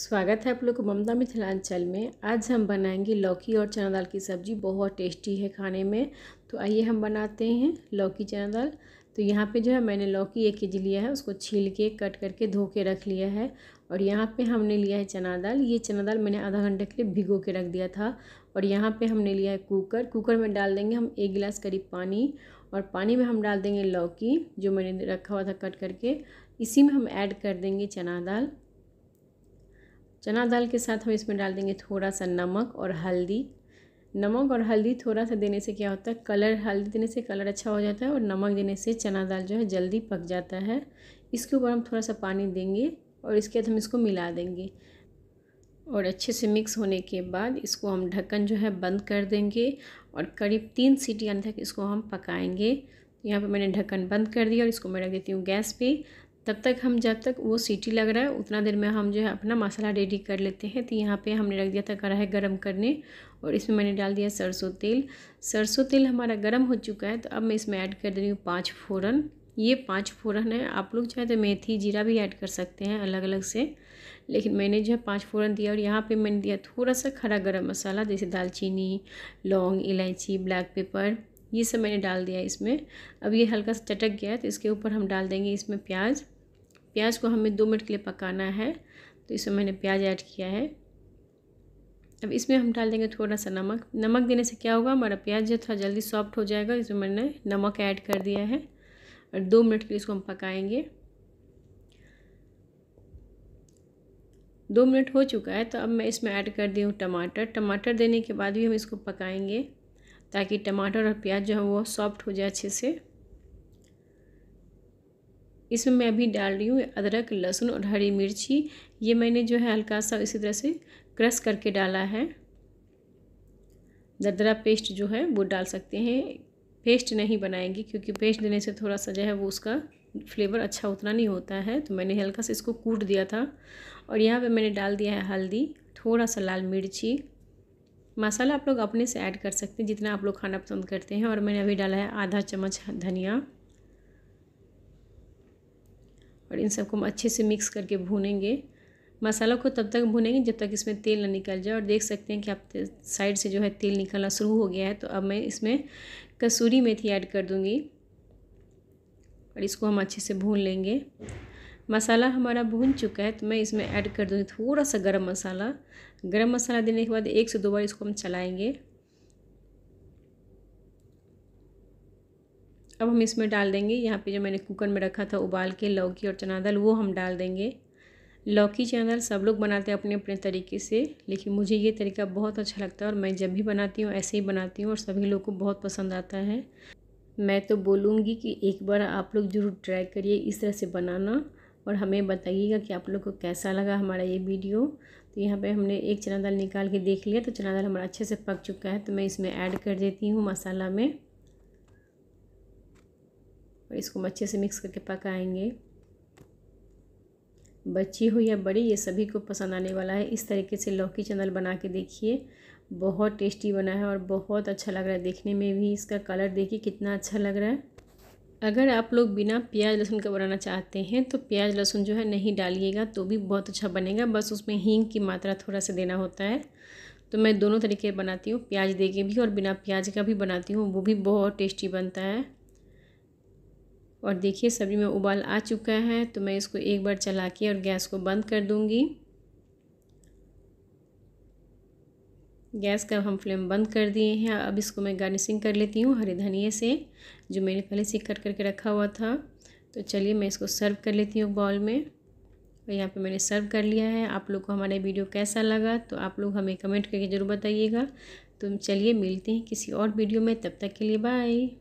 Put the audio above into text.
स्वागत है आप लोग को ममता मिथिलांचल में आज हम बनाएंगे लौकी और चना दाल की सब्ज़ी बहुत टेस्टी है खाने में तो आइए हम बनाते हैं लौकी चना दाल तो यहाँ पे जो है मैंने लौकी एक के जी लिया है उसको छील के कट करके धो के रख लिया है और यहाँ पे हमने लिया है चना दाल ये चना दाल मैंने आधा घंटे के लिए भिगो के रख दिया था और यहाँ पर हमने लिया है कुकर कुकर में डाल देंगे हम एक गिलास करीब पानी और पानी में हम डाल देंगे लौकी जो मैंने रखा हुआ था कट करके इसी में हम ऐड कर देंगे चना दाल चना दाल के साथ हम इसमें डाल देंगे थोड़ा सा नमक और हल्दी नमक और हल्दी थोड़ा सा देने से क्या होता है कलर हल्दी देने से कलर अच्छा हो जाता है और नमक देने से चना दाल जो है जल्दी पक जाता है इसके ऊपर हम थोड़ा सा पानी देंगे और इसके बाद हम इसको मिला देंगे और अच्छे से मिक्स होने के बाद इसको हम ढक्कन जो है बंद कर देंगे और करीब तीन सीटी अंदर तक इसको हम पकाएंगे यहाँ पर मैंने ढक्कन बंद कर दिया और इसको मैं रख देती हूँ गैस पे तब तक हम जब तक वो सीटी लग रहा है उतना देर में हम जो है अपना मसाला रेडी कर लेते हैं तो यहाँ पे हमने रख दिया था कढ़ाई गरम करने और इसमें मैंने डाल दिया सरसों तेल सरसों तेल हमारा गरम हो चुका है तो अब मैं इसमें ऐड कर दे रही हूँ पाँच फ़ोरन ये पाँच फ़ोरन है आप लोग चाहे तो मेथी जीरा भी ऐड कर सकते हैं अलग अलग से लेकिन मैंने जो है पाँच फ़ोरन दिया और यहाँ पर मैंने दिया थोड़ा सा खड़ा गरम मसाला जैसे दालचीनी लौंग इलायची ब्लैक पेपर ये सब मैंने डाल दिया इसमें अब ये हल्का सा चटक गया है तो इसके ऊपर हम डाल देंगे इसमें प्याज प्याज को हमें दो मिनट के लिए पकाना है तो इसमें मैंने प्याज ऐड किया है अब इसमें हम डाल देंगे थोड़ा सा नमक नमक देने से क्या होगा हमारा प्याज जो थोड़ा जल्दी सॉफ्ट हो जाएगा इसमें मैंने नमक ऐड कर दिया है और दो मिनट के लिए इसको हम पकाएंगे दो मिनट हो चुका है तो अब मैं इसमें ऐड कर दी हूँ टमाटर टमाटर देने के बाद भी हम इसको पकाएंगे ताकि टमाटर और प्याज जो है वो सॉफ्ट हो जाए अच्छे से इसमें मैं अभी डाल रही हूँ अदरक लहसुन और हरी मिर्ची ये मैंने जो है हल्का सा इसी तरह से क्रश करके डाला है दरदरा पेस्ट जो है वो डाल सकते हैं पेस्ट नहीं बनाएंगे क्योंकि पेस्ट देने से थोड़ा सा जो है वो उसका फ्लेवर अच्छा उतना नहीं होता है तो मैंने हल्का सा इसको कूट दिया था और यहाँ पे मैंने डाल दिया है हल्दी थोड़ा सा लाल मिर्ची मसाला आप लोग अपने से ऐड कर सकते हैं जितना आप लोग खाना पसंद करते हैं और मैंने अभी डाला है आधा चम्मच धनिया और इन सबको हम अच्छे से मिक्स करके भूनेंगे मसाला को तब तक भूनेंगे जब तक इसमें तेल ना निकल जाए और देख सकते हैं कि आप साइड से जो है तेल निकलना शुरू हो गया है तो अब मैं इसमें कसूरी मेथी ऐड कर दूँगी और इसको हम अच्छे से भून लेंगे मसाला हमारा भून चुका है तो मैं इसमें ऐड कर दूँगी थोड़ा सा गरम मसाला गरम मसाला देने के बाद एक से दो बार इसको हम चलाएँगे अब हम इसमें डाल देंगे यहाँ पे जो मैंने कुकर में रखा था उबाल के लौकी और चना दाल वो हम डाल देंगे लौकी चना दाल सब लोग बनाते हैं अपने अपने तरीके से लेकिन मुझे ये तरीका बहुत अच्छा लगता है और मैं जब भी बनाती हूँ ऐसे ही बनाती हूँ और सभी लोग को बहुत पसंद आता है मैं तो बोलूँगी कि एक बार आप लोग ज़रूर ट्राई करिए इस तरह से बनाना और हमें बताइएगा कि आप लोग को कैसा लगा हमारा ये वीडियो तो यहाँ पे हमने एक चना दाल निकाल के देख लिया तो चना दाल हमारा अच्छे से पक चुका है तो मैं इसमें ऐड कर देती हूँ मसाला में और इसको हम अच्छे से मिक्स करके पकाएंगे बच्ची हो या बड़ी ये सभी को पसंद आने वाला है इस तरीके से लौकी चंदल बना के देखिए बहुत टेस्टी बना है और बहुत अच्छा लग रहा है देखने में भी इसका कलर देखिए कितना अच्छा लग रहा है अगर आप लोग बिना प्याज लहसुन का बनाना चाहते हैं तो प्याज लहसुन जो है नहीं डालिएगा तो भी बहुत अच्छा बनेगा बस उसमें हींग की मात्रा थोड़ा सा देना होता है तो मैं दोनों तरीके बनाती हूँ प्याज दे के भी और बिना प्याज का भी बनाती हूँ वो भी बहुत टेस्टी बनता है और देखिए सब्ज़ी में उबाल आ चुका है तो मैं इसको एक बार चला के और गैस को बंद कर दूँगी गैस का हम फ्लेम बंद कर दिए हैं अब इसको मैं गार्निशिंग कर लेती हूँ हरे धनिए से जो मैंने पहले से कट करके रखा हुआ था तो चलिए मैं इसको सर्व कर लेती हूँ बॉल में और यहाँ पे मैंने सर्व कर लिया है आप लोग को हमारा वीडियो कैसा लगा तो आप लोग हमें कमेंट करके ज़रूर बताइएगा तो चलिए मिलते हैं किसी और वीडियो में तब तक के लिए बाय